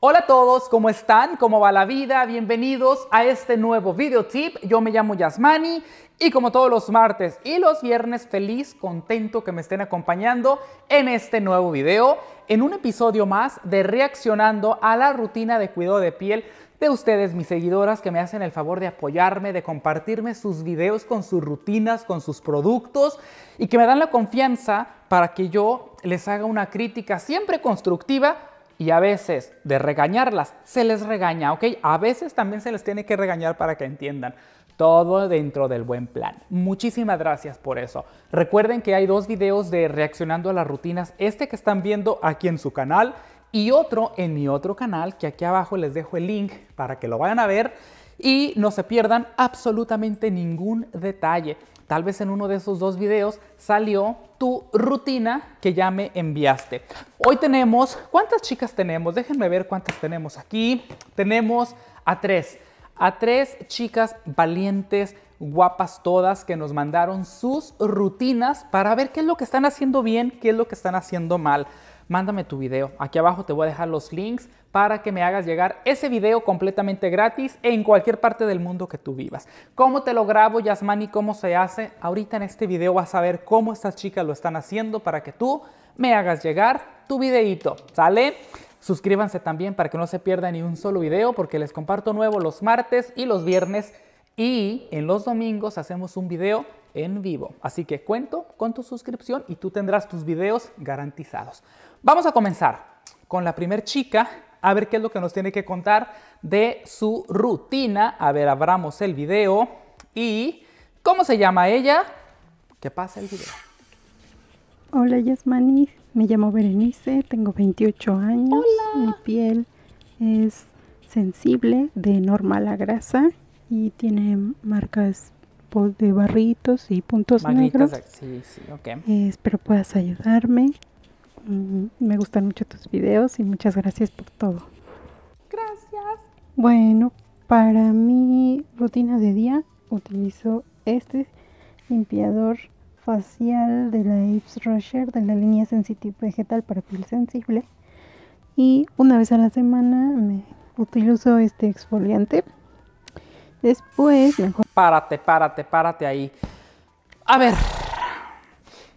Hola a todos, ¿cómo están? ¿Cómo va la vida? Bienvenidos a este nuevo video tip. Yo me llamo Yasmani y como todos los martes y los viernes, feliz, contento que me estén acompañando en este nuevo video, en un episodio más de reaccionando a la rutina de cuidado de piel de ustedes, mis seguidoras, que me hacen el favor de apoyarme, de compartirme sus videos con sus rutinas, con sus productos y que me dan la confianza para que yo les haga una crítica siempre constructiva y a veces de regañarlas se les regaña, ¿ok? A veces también se les tiene que regañar para que entiendan. Todo dentro del buen plan. Muchísimas gracias por eso. Recuerden que hay dos videos de reaccionando a las rutinas, este que están viendo aquí en su canal y otro en mi otro canal, que aquí abajo les dejo el link para que lo vayan a ver y no se pierdan absolutamente ningún detalle. Tal vez en uno de esos dos videos salió tu rutina que ya me enviaste. Hoy tenemos, ¿cuántas chicas tenemos? Déjenme ver cuántas tenemos aquí. Tenemos a tres, a tres chicas valientes, guapas todas, que nos mandaron sus rutinas para ver qué es lo que están haciendo bien, qué es lo que están haciendo mal mándame tu video. Aquí abajo te voy a dejar los links para que me hagas llegar ese video completamente gratis en cualquier parte del mundo que tú vivas. ¿Cómo te lo grabo, Yasmani? ¿Cómo se hace? Ahorita en este video vas a ver cómo estas chicas lo están haciendo para que tú me hagas llegar tu videito. ¿Sale? Suscríbanse también para que no se pierda ni un solo video porque les comparto nuevo los martes y los viernes y en los domingos hacemos un video en vivo. Así que cuento con tu suscripción y tú tendrás tus videos garantizados. Vamos a comenzar con la primer chica, a ver qué es lo que nos tiene que contar de su rutina. A ver, abramos el video y ¿cómo se llama ella? ¿Qué pasa el video? Hola Yasmani, me llamo Berenice, tengo 28 años, mi piel es sensible de normal a grasa y tiene marcas pues, de barritos y puntos negros. Sí, sí, espero puedas ayudarme. Mm, me gustan mucho tus videos y muchas gracias por todo. Gracias. Bueno, para mi rutina de día utilizo este limpiador facial de la Yves Rocher de la línea Sensitive Vegetal para piel sensible. Y una vez a la semana me utilizo este exfoliante. Después, mejor... Párate, párate, párate ahí. A ver,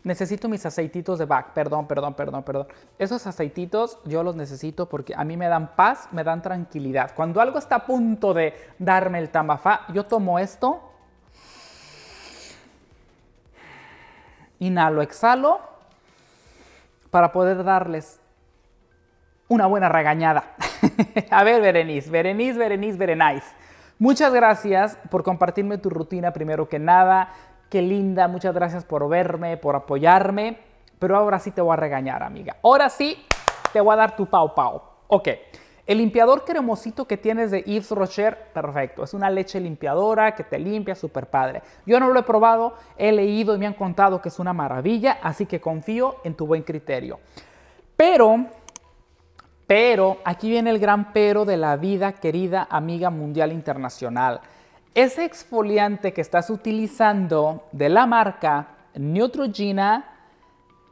necesito mis aceititos de back. perdón, perdón, perdón, perdón. Esos aceititos yo los necesito porque a mí me dan paz, me dan tranquilidad. Cuando algo está a punto de darme el tambafá, yo tomo esto, inhalo, exhalo, para poder darles una buena regañada. a ver, Berenice, Berenice, Berenice, Berenice. Muchas gracias por compartirme tu rutina primero que nada qué linda, muchas gracias por verme, por apoyarme, pero ahora sí te voy a regañar, amiga. Ahora sí te voy a dar tu pau pau. Ok. El limpiador cremosito que tienes de Yves Rocher, perfecto. Es una leche limpiadora que te limpia, súper padre. Yo no lo he probado, he leído y me han contado que es una maravilla, así que confío en tu buen criterio. Pero, pero, aquí viene el gran pero de la vida, querida amiga mundial internacional. Ese exfoliante que estás utilizando de la marca Neutrogena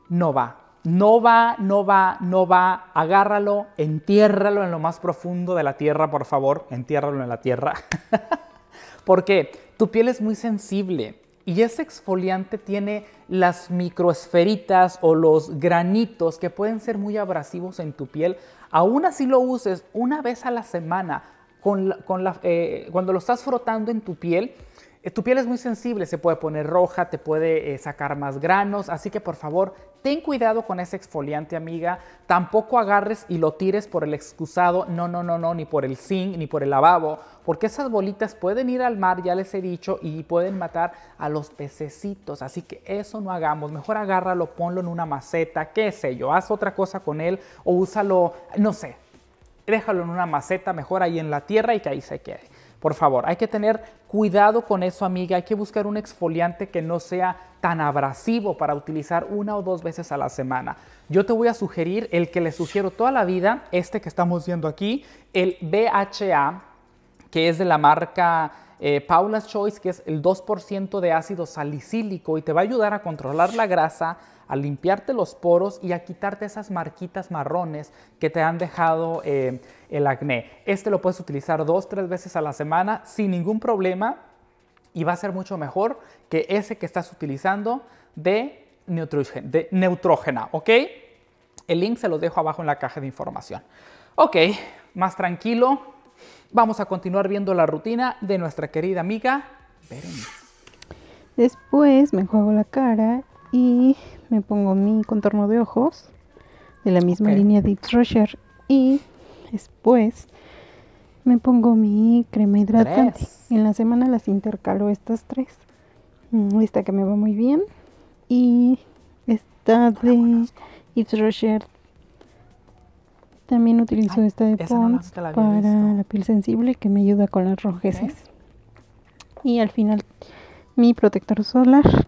no va. No va, no va, no va. Agárralo, entiérralo en lo más profundo de la tierra, por favor. Entiérralo en la tierra. Porque tu piel es muy sensible y ese exfoliante tiene las microesferitas o los granitos que pueden ser muy abrasivos en tu piel. Aún así lo uses una vez a la semana con eh, cuando lo estás frotando en tu piel, eh, tu piel es muy sensible, se puede poner roja, te puede eh, sacar más granos, así que por favor, ten cuidado con ese exfoliante, amiga. Tampoco agarres y lo tires por el excusado, no, no, no, no, ni por el zinc, ni por el lavabo, porque esas bolitas pueden ir al mar, ya les he dicho, y pueden matar a los pececitos, así que eso no hagamos. Mejor agárralo, ponlo en una maceta, qué sé yo, haz otra cosa con él o úsalo, no sé, déjalo en una maceta, mejor ahí en la tierra y que ahí se quede. Por favor, hay que tener cuidado con eso, amiga. Hay que buscar un exfoliante que no sea tan abrasivo para utilizar una o dos veces a la semana. Yo te voy a sugerir el que le sugiero toda la vida, este que estamos viendo aquí, el BHA, que es de la marca eh, Paula's Choice, que es el 2% de ácido salicílico y te va a ayudar a controlar la grasa, a limpiarte los poros y a quitarte esas marquitas marrones que te han dejado eh, el acné. Este lo puedes utilizar dos, tres veces a la semana sin ningún problema y va a ser mucho mejor que ese que estás utilizando de, de neutrógena, ¿ok? El link se lo dejo abajo en la caja de información. Ok, más tranquilo. Vamos a continuar viendo la rutina de nuestra querida amiga Después me juego la cara y me pongo mi contorno de ojos de la misma línea línea It's Treasure y después me pongo mi crema hidratante. En la semana las intercalo estas tres. Mm, esta que me va muy bien y esta ah, de It's Rocher. También utilizo esta de para la piel sensible que me ayuda con las rojeces. Y al final mi protector solar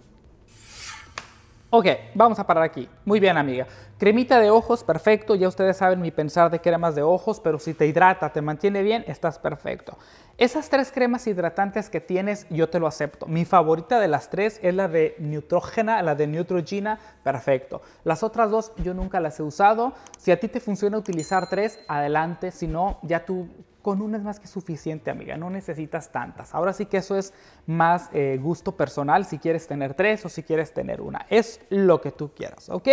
Ok, vamos a parar aquí. Muy bien, amiga. Cremita de ojos, perfecto. Ya ustedes saben mi pensar de cremas de ojos, pero si te hidrata, te mantiene bien, estás perfecto. Esas tres cremas hidratantes que tienes, yo te lo acepto. Mi favorita de las tres es la de Neutrogena, la de Neutrogena, perfecto. Las otras dos yo nunca las he usado. Si a ti te funciona utilizar tres, adelante. Si no, ya tú con una es más que suficiente, amiga, no necesitas tantas. Ahora sí que eso es más eh, gusto personal, si quieres tener tres o si quieres tener una. Es lo que tú quieras, ¿ok?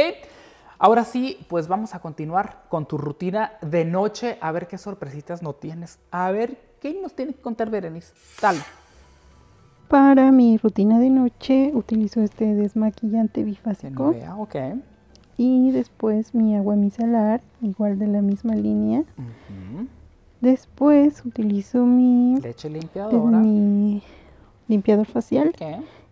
Ahora sí, pues vamos a continuar con tu rutina de noche, a ver qué sorpresitas no tienes. A ver, ¿qué nos tiene que contar Berenice? Dale. Para mi rutina de noche utilizo este desmaquillante bifásico. ok. Y después mi agua micelar, igual de la misma línea. Ajá. Después utilizo mi limpiador facial.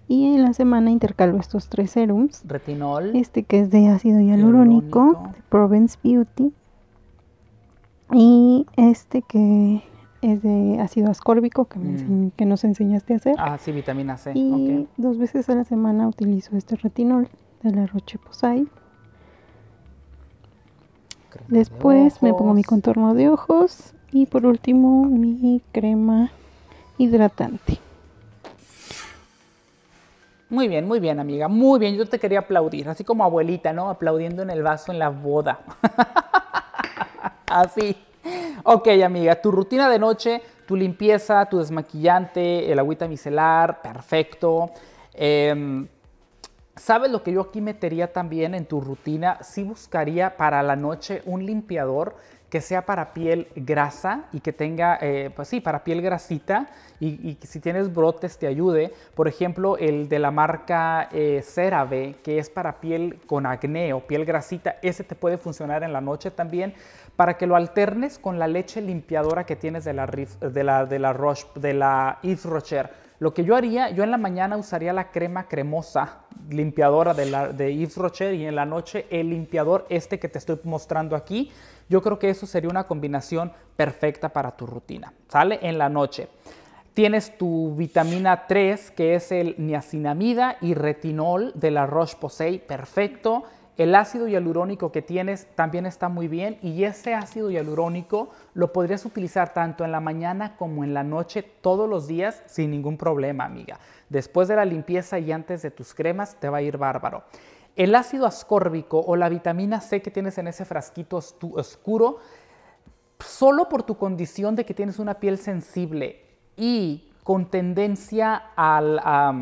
Y en la semana intercalo estos tres serums. Retinol. Este que es de ácido hialurónico, de Provence Beauty. Y este que es de ácido ascórbico que, mm. nos enseñaste a hacer. Ah, sí, vitamina C. Y dos veces a la semana utilizo este retinol de la Roche Posay. Después me pongo mi contorno de ojos y por último mi crema hidratante. Muy bien, muy bien, amiga. Muy bien, yo te quería aplaudir, así como abuelita, ¿no? Aplaudiendo en el vaso en la boda. así. Ok, amiga, tu rutina de noche, tu limpieza, tu desmaquillante, el agüita micelar, perfecto. Em, ¿Sabes lo que yo aquí metería también en tu rutina? Si buscaría para la noche un limpiador que sea para piel grasa y que tenga, eh, pues sí, para piel grasita y, si tienes brotes te ayude. Por ejemplo, el de la marca eh, CeraVe, que es para piel con acné o piel grasita, ese te puede funcionar en la noche también para que lo alternes con la leche limpiadora que tienes de la, de de la, Roche, de la Yves Rocher. Lo que yo haría, yo en la mañana usaría la crema cremosa limpiadora de, la, de Yves Rocher y en la noche el limpiador este que te estoy mostrando aquí yo creo que eso sería una combinación perfecta para tu rutina. ¿Sale? En la noche. Tienes tu vitamina 3, que es el niacinamida y retinol de la Roche-Posay, perfecto. El ácido hialurónico que tienes también está muy bien y ese ácido hialurónico lo podrías utilizar tanto en la mañana como en la noche todos los días sin ningún problema, amiga. Después de la limpieza y antes de tus cremas te va a ir bárbaro. El ácido ascórbico o la vitamina C que tienes en ese frasquito oscuro, solo por tu condición de que tienes una piel sensible y con tendencia a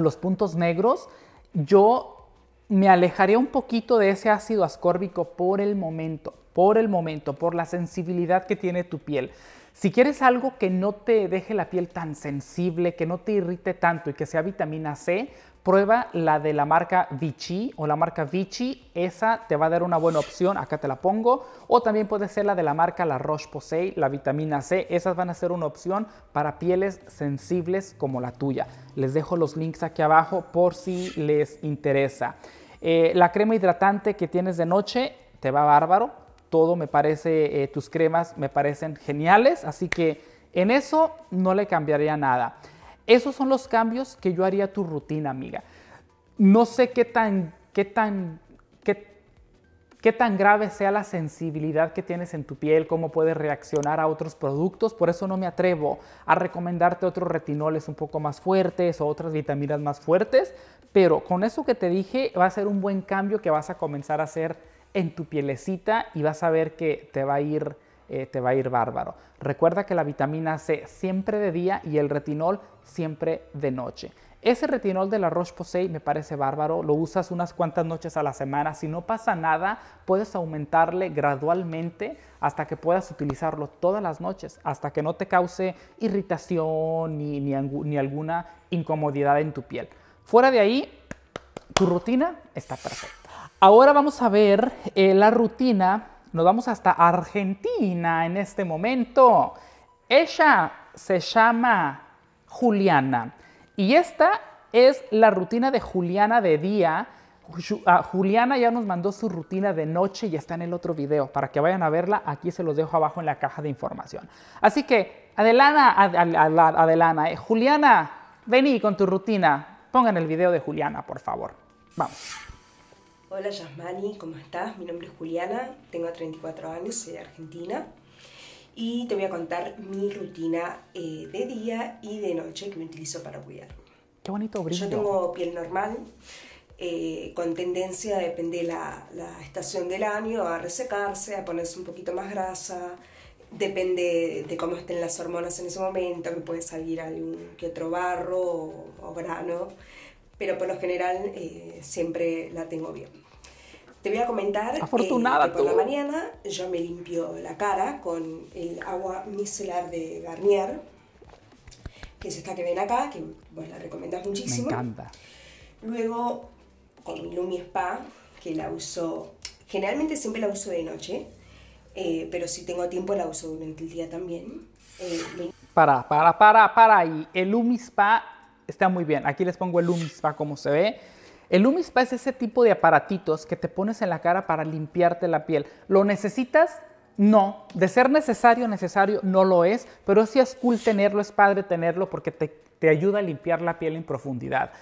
los puntos negros, yo me alejaré un poquito de ese ácido ascórbico por el momento, por el momento, por la sensibilidad que tiene tu piel. Si quieres algo que no te deje la piel tan sensible, que no te irrite tanto y que sea vitamina C, prueba la de la marca Vichy o la marca Vichy, esa te va a dar una buena opción, acá te la pongo, o también puede ser la de la marca La Roche-Posay, la vitamina C, esas van a ser una opción para pieles sensibles como la tuya. Les dejo los links aquí abajo por si les interesa. Eh, la crema hidratante que tienes de noche te va bárbaro, todo me parece, eh, tus cremas me parecen geniales, así que en eso no le cambiaría nada. Esos son los cambios que yo haría a tu rutina, amiga. No sé qué tan, qué tan, qué tan grave sea la sensibilidad que tienes en tu piel, cómo puedes reaccionar a otros productos. Por eso no me atrevo a recomendarte otros retinoles un poco más fuertes o otras vitaminas más fuertes. Pero con eso que te dije, va a ser un buen cambio que vas a comenzar a hacer en tu pielecita y vas a ver que te va a ir eh, te va a ir bárbaro. Recuerda que la vitamina C siempre de día y el retinol siempre de noche. Ese retinol de la Roche-Posay me parece bárbaro, lo usas unas cuantas noches a la semana, si no pasa nada, puedes aumentarle gradualmente hasta que puedas utilizarlo todas las noches, hasta que no te cause irritación ni, ni alguna incomodidad en tu piel. Fuera de ahí, tu rutina está perfecta. Ahora vamos a ver eh, la rutina nos vamos hasta Argentina en este momento. Ella se llama Juliana. Y esta es la rutina de Juliana de día. Ah, Juliana ya nos mandó su rutina de noche y está en el otro video. Para que vayan a verla, aquí se los dejo abajo en la caja de información. Así que, Adelana, Adelana, eh, Juliana, vení con tu rutina. Pongan el video de Juliana, por favor. Vamos. Hola Yasmani, ¿cómo estás? Mi nombre es Juliana, tengo 34 años, soy de Argentina y te voy a contar mi rutina eh, de día y de noche que me utilizo para cuidarme. Qué bonito Yo tengo piel normal, eh, con tendencia, depende de la, estación del año, a resecarse, a ponerse un poquito más grasa, depende de cómo estén las hormonas en ese momento, que puede salir algún que otro barro o, grano, pero por lo general eh, siempre la tengo bien. Te voy a comentar eh, que por la mañana yo me limpio la cara con el agua micelar de Garnier, que es esta que ven acá, que vos la recomiendas muchísimo. Me encanta. Luego con mi Lumi Spa, que la uso, generalmente siempre la uso de noche, eh, pero si tengo tiempo la uso durante el día también. Eh, para, para, para, para ahí. El Lumi Spa está muy bien. Aquí les pongo el Lumi Spa como se ve el humispa es ese tipo de aparatitos que te pones en la cara para limpiarte la piel. ¿Lo necesitas? No. De ser necesario, necesario, no lo es, pero sí es cool tenerlo, es padre tenerlo porque te, te ayuda a limpiar la piel en profundidad.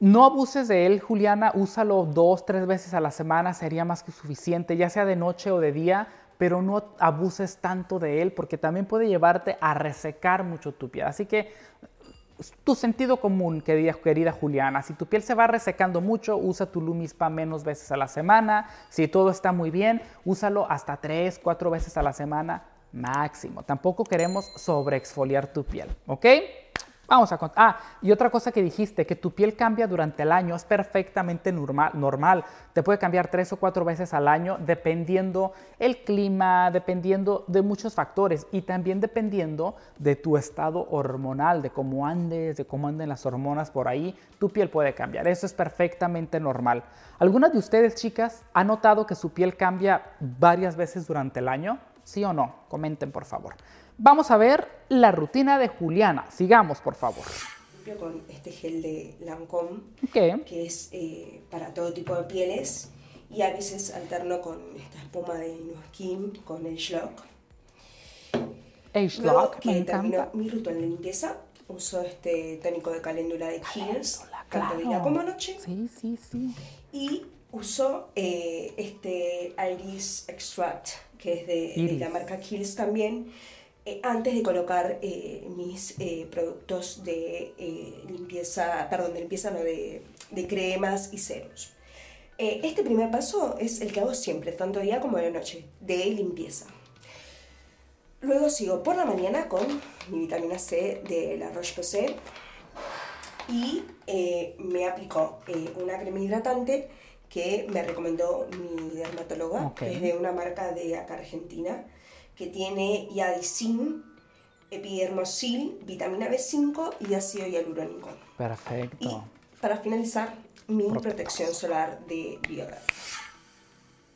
No abuses de él, Juliana, úsalo dos, tres veces a la semana, sería más que suficiente, ya sea de noche o de día, pero no abuses tanto de él porque también puede llevarte a resecar mucho tu piel. Así que tu sentido común, querida, Juliana. Si tu piel se va resecando mucho, usa tu Lumispa menos veces a la semana. Si todo está muy bien, úsalo hasta 3, cuatro veces a la semana máximo. Tampoco queremos sobreexfoliar tu piel, ¿ok? Vamos a contar. Ah, y otra cosa que dijiste, que tu piel cambia durante el año, es perfectamente normal, normal. Te puede cambiar tres o cuatro veces al año dependiendo el clima, dependiendo de muchos factores y también dependiendo de tu estado hormonal, de cómo andes, de cómo anden las hormonas por ahí, tu piel puede cambiar. Eso es perfectamente normal. ¿Algunas de ustedes, chicas, ha notado que su piel cambia varias veces durante el año? ¿Sí o no? Comenten, por favor. Vamos a ver la rutina de Juliana. Sigamos, por favor. Con este gel de Lancôme, que es eh, para todo tipo de pieles, y a veces alterno con esta espuma de Nuskin, con el Shlock. Age Lock, que mi rutina de limpieza, uso este tónico de caléndula de Kills, tanto día como noche. Sí, sí, sí. Y uso eh, este Iris Extract, que es de, de la marca Kills también, eh, antes de colocar eh, mis eh, productos de limpieza, perdón, de limpieza, no, de, cremas y ceros. este primer paso es el que hago siempre, tanto día como de noche, de limpieza. Luego sigo por la mañana con mi vitamina C de la Roche-Posay y me aplico una crema hidratante que me recomendó mi dermatóloga, que es de una marca de acá Argentina, que tiene iadicin, epidermosil, vitamina B5 y ácido hialurónico. Perfecto. para finalizar, mi protección solar de biogás.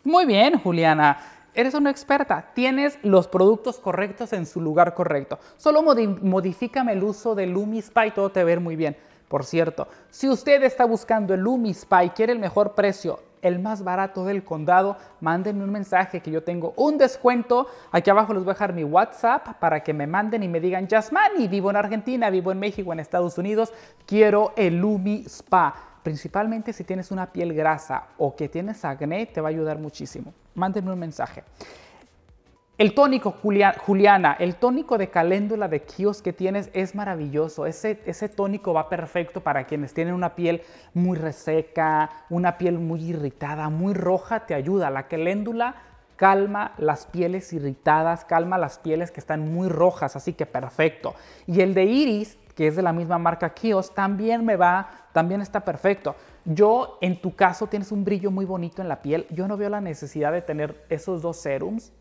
Muy bien, Juliana. Eres una experta, tienes los productos correctos en su lugar correcto. Solo modifícame el uso de Lumi y todo te va ver muy bien. Por cierto, si usted está buscando el Lumi y quiere el mejor precio, el más barato del condado, mándenme un mensaje que yo tengo un descuento. Aquí abajo les voy a dejar mi WhatsApp para que me manden y me digan, Yasmani, vivo en Argentina, vivo en México, en Estados Unidos, quiero el Lumi Spa. Principalmente si tienes una piel grasa o que tienes acné, te va a ayudar muchísimo. Mándenme un mensaje. El tónico, Juliana, el tónico de caléndula de Kios que tienes es maravilloso. Ese, tónico va perfecto para quienes tienen una piel muy reseca, una piel muy irritada, muy roja, te ayuda. La caléndula calma las pieles irritadas, calma las pieles que están muy rojas, así que perfecto. Y el de Iris, que es de la misma marca Kios, también me va, también está perfecto. Yo, en tu caso, tienes un brillo muy bonito en la piel. Yo no veo la necesidad de tener esos dos serums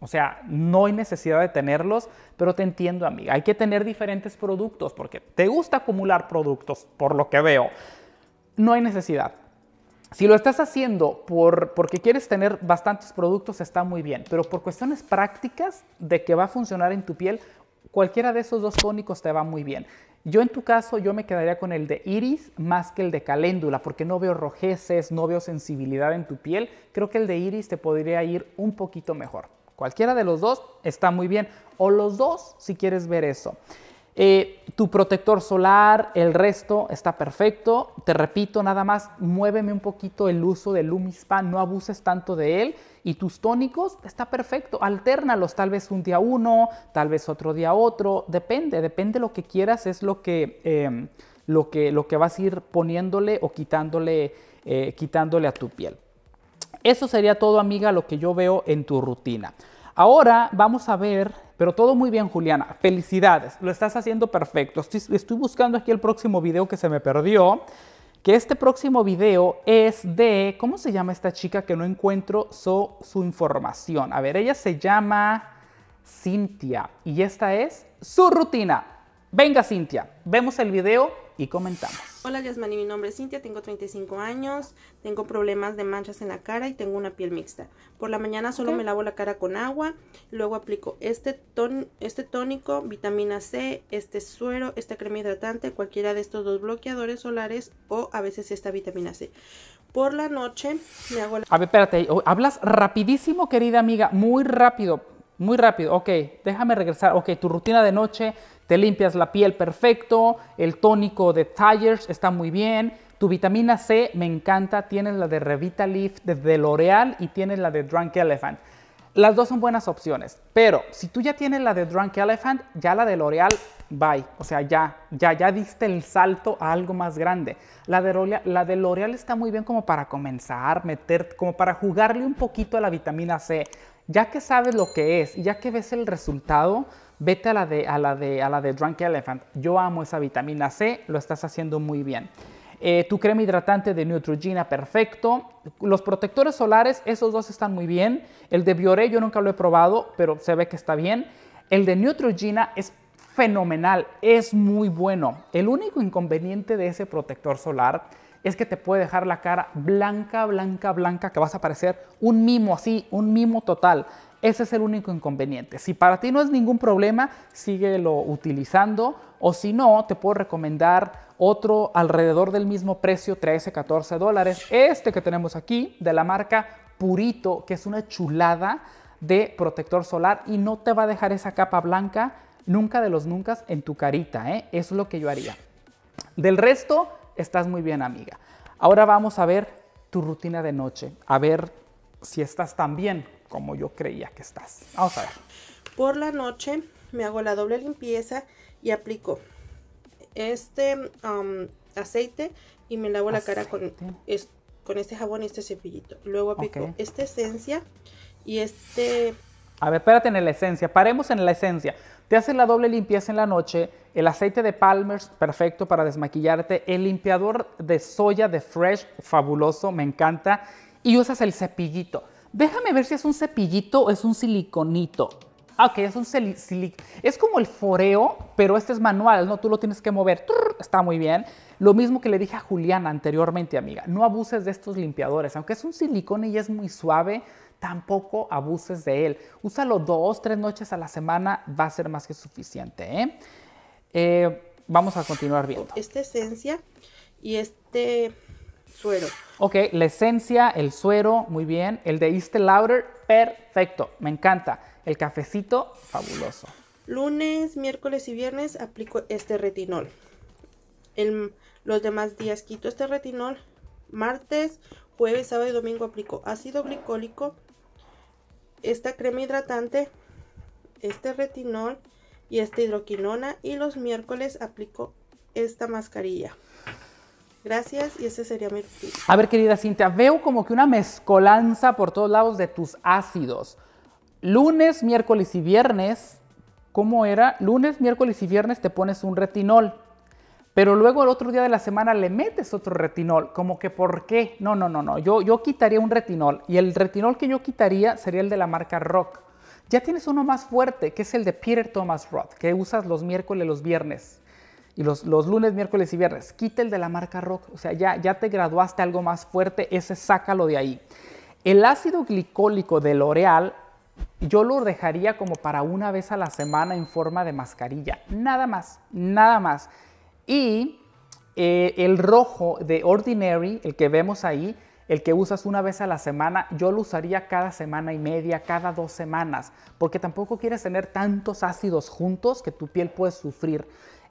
o sea, no hay necesidad de tenerlos, pero te entiendo, amiga. Hay que tener diferentes productos porque te gusta acumular productos, por lo que veo. No hay necesidad. Si lo estás haciendo por, porque quieres tener bastantes productos, está muy bien, pero por cuestiones prácticas de que va a funcionar en tu piel, cualquiera de esos dos tónicos te va muy bien. Yo en tu caso, yo me quedaría con el de iris más que el de caléndula, porque no veo rojeces, no veo sensibilidad en tu piel. Creo que el de iris te podría ir un poquito mejor. Cualquiera de los dos está muy bien. O los dos, si quieres ver eso. Eh, tu protector solar, el resto está perfecto. Te repito, nada más muéveme un poquito el uso del Lumispan, no abuses tanto de él. Y tus tónicos está perfecto, alternalos, tal vez un día uno, tal vez otro día otro, depende, depende lo que quieras, es lo que, em, lo que, lo que vas a ir poniéndole o quitándole, eh, quitándole a tu piel. Eso sería todo, amiga, lo que yo veo en tu rutina. Ahora vamos a ver, pero todo muy bien, Juliana. Felicidades, lo estás haciendo perfecto. Estoy, buscando aquí el próximo video que se me perdió que este próximo video es de, ¿cómo se llama esta chica que no encuentro su información? A ver, ella se llama Cintia y esta es su rutina. Venga Cintia, vemos el video y comentamos. Hola Yasmani, mi nombre es Cintia, tengo 35 años, tengo problemas de manchas en la cara y tengo una piel mixta. Por la mañana solo me lavo la cara con agua, luego aplico este, ton, este tónico, vitamina C, este suero, esta crema hidratante, cualquiera de estos dos bloqueadores solares o a veces esta vitamina C. Por la noche me hago la... A ver, espérate, hablas rapidísimo querida amiga, muy rápido muy rápido, ok, déjame regresar. Ok, tu rutina de noche, te limpias la piel perfecto, el tónico de Tigers está muy bien, tu vitamina C me encanta, tienes la de Revitalift, de L'Oreal y tienes la de Drunk Elephant. Las dos son buenas opciones, pero si tú ya tienes la de Drunk Elephant, ya la de L'Oreal, bye. O sea, ya, ya, ya diste el salto a algo más grande. La de L'Oreal está muy bien como para comenzar, meter, como para jugarle un poquito a la vitamina C ya que sabes lo que es y ya que ves el resultado, vete a la de, a la de, a la de Drunk Elephant. Yo amo esa vitamina C, lo estás haciendo muy bien. Eh, tu crema hidratante de Neutrogena, perfecto. Los protectores solares, esos dos están muy bien. El de Biore yo nunca lo he probado, pero se ve que está bien. El de Neutrogena es fenomenal, es muy bueno. El único inconveniente de ese protector solar es que te puede dejar la cara blanca, blanca, blanca, que vas a parecer un mimo así, un mimo total. Ese es el único inconveniente. Si para ti no es ningún problema, síguelo utilizando o si no, te puedo recomendar otro alrededor del mismo precio, 13, 14 dólares. Este que tenemos aquí de la marca Purito, que es una chulada de protector solar y no te va a dejar esa capa blanca nunca de los nunca en tu carita. Eso ¿eh? es lo que yo haría. Del resto, estás muy bien amiga. Ahora vamos a ver tu rutina de noche, a ver si estás tan bien como yo creía que estás. Vamos a ver. Por la noche me hago la doble limpieza y aplico este um, aceite y me lavo la cara con, con este jabón y este cepillito. Luego aplico esta esencia y este... A ver, espérate en la esencia, paremos en la esencia. Te hacen la doble limpieza en la noche, el aceite de Palmer's perfecto para desmaquillarte, el limpiador de soya de Fresh fabuloso, me encanta, y usas el cepillito. Déjame ver si es un cepillito o es un siliconito. Ah, ok, es un silic. Es como el foreo, pero este es manual, ¿no? Tú lo tienes que mover. Está muy bien. Lo mismo que le dije a Juliana anteriormente, amiga. No abuses de estos limpiadores. Aunque es un silicone y es muy suave, tampoco abuses de él. Úsalo dos, tres noches a la semana. Va a ser más que suficiente, eh, eh vamos a continuar viendo. Esta esencia y este suero. Ok, la esencia, el suero, muy bien. El de East Lauder, perfecto, me encanta. El cafecito, fabuloso. Lunes, miércoles y viernes aplico este retinol. los demás días quito este retinol. Martes, jueves, sábado y domingo aplico ácido glicólico, esta crema hidratante, este retinol y esta hidroquinona. Y los miércoles aplico esta mascarilla. Gracias y ese sería mi A ver, querida Cintia, veo como que una mezcolanza por todos lados de tus ácidos. Lunes, miércoles y viernes, ¿cómo era? Lunes, miércoles y viernes te pones un retinol. Pero luego el otro día de la semana le metes otro retinol. Como que, ¿por qué? No, no, no, no. Yo, yo quitaría un retinol. Y el retinol que yo quitaría sería el de la marca Rock. Ya tienes uno más fuerte, que es el de Peter Thomas Roth, que usas los miércoles, y los viernes y los, lunes, miércoles y viernes. Quita el de la marca rock, o sea, ya, ya te graduaste algo más fuerte, ese sácalo de ahí. El ácido glicólico de L'Oreal yo lo dejaría como para una vez a la semana en forma de mascarilla, nada más, nada más. Y eh, el rojo de Ordinary, el que vemos ahí, el que usas una vez a la semana, yo lo usaría cada semana y media, cada dos semanas, porque tampoco quieres tener tantos ácidos juntos que tu piel puede sufrir.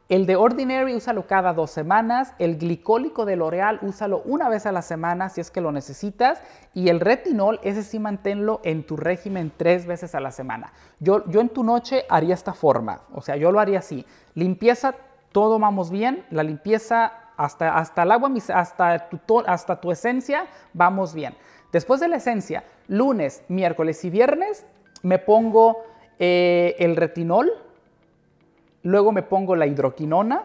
El de Ordinary úsalo cada dos semanas, el glicólico de L'Oreal úsalo una vez a la semana si es que lo necesitas y el retinol, ese sí manténlo en tu régimen tres veces a la semana. Yo, yo en tu noche haría esta forma, o sea, yo lo haría así. Limpieza, todo vamos bien, la limpieza hasta, hasta el agua, hasta tu, hasta tu esencia, vamos bien. Después de la esencia, lunes, miércoles y viernes, me pongo eh, el retinol, Luego me pongo la hidroquinona.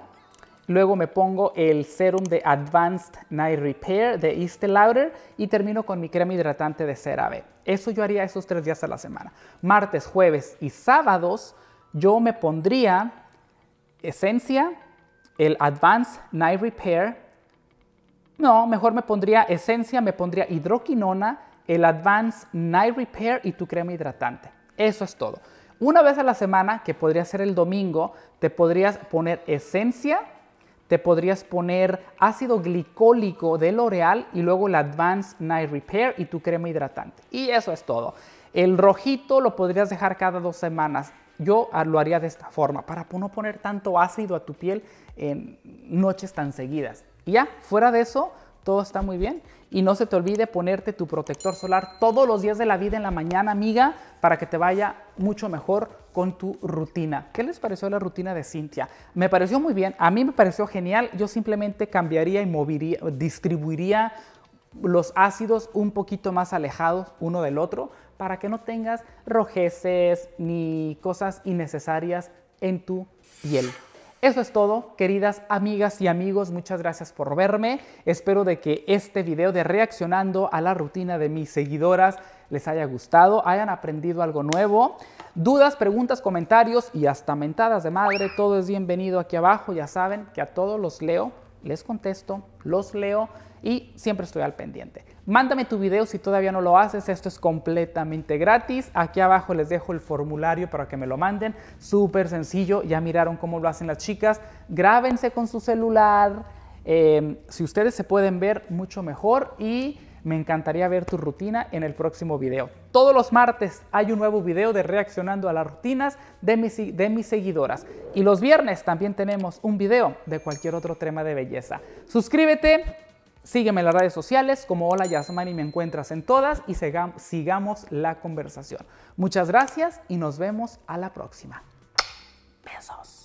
Luego me pongo el serum de Advanced Night Repair de East Lauder y termino con mi crema hidratante de CeraVe. Eso yo haría esos tres días a la semana. Martes, jueves y sábados yo me pondría esencia, el Advanced Night Repair. No, mejor me pondría esencia, me pondría hidroquinona, el Advanced Night Repair y tu crema hidratante. Eso es todo. Una vez a la semana, que podría ser el domingo, te podrías poner esencia, te podrías poner ácido glicólico de L'Oreal y luego el Advanced Night Repair y tu crema hidratante. Y eso es todo. El rojito lo podrías dejar cada dos semanas. Yo lo haría de esta forma, para no poner tanto ácido a tu piel en noches tan seguidas. Y ya, fuera de eso, todo está muy bien. Y no se te olvide ponerte tu protector solar todos los días de la vida en la mañana, amiga, para que te vaya mucho mejor con tu rutina. ¿Qué les pareció la rutina de Cintia? Me pareció muy bien, a mí me pareció genial. Yo simplemente cambiaría y distribuiría los ácidos un poquito más alejados uno del otro para que no tengas rojeces ni cosas innecesarias en tu piel. Eso es todo, queridas amigas y amigos, muchas gracias por verme. Espero de que este video de reaccionando a la rutina de mis seguidoras les haya gustado, hayan aprendido algo nuevo. Dudas, preguntas, comentarios y hasta mentadas de madre, todo es bienvenido aquí abajo, ya saben que a todos los leo, les contesto, los leo y siempre estoy al pendiente. Mándame tu video si todavía no lo haces, esto es completamente gratis. Aquí abajo les dejo el formulario para que me lo manden, súper sencillo, ya miraron cómo lo hacen las chicas. Grábense con su celular, em, si ustedes se pueden ver mucho mejor y me encantaría ver tu rutina en el próximo video. Todos los martes hay un nuevo video de reaccionando a las rutinas de mis, de mis seguidoras. Y los viernes también tenemos un video de cualquier otro tema de belleza. Suscríbete, Sígueme en las redes sociales como Hola Yasmani, me encuentras en todas y sigamos la conversación. Muchas gracias y nos vemos a la próxima. Besos.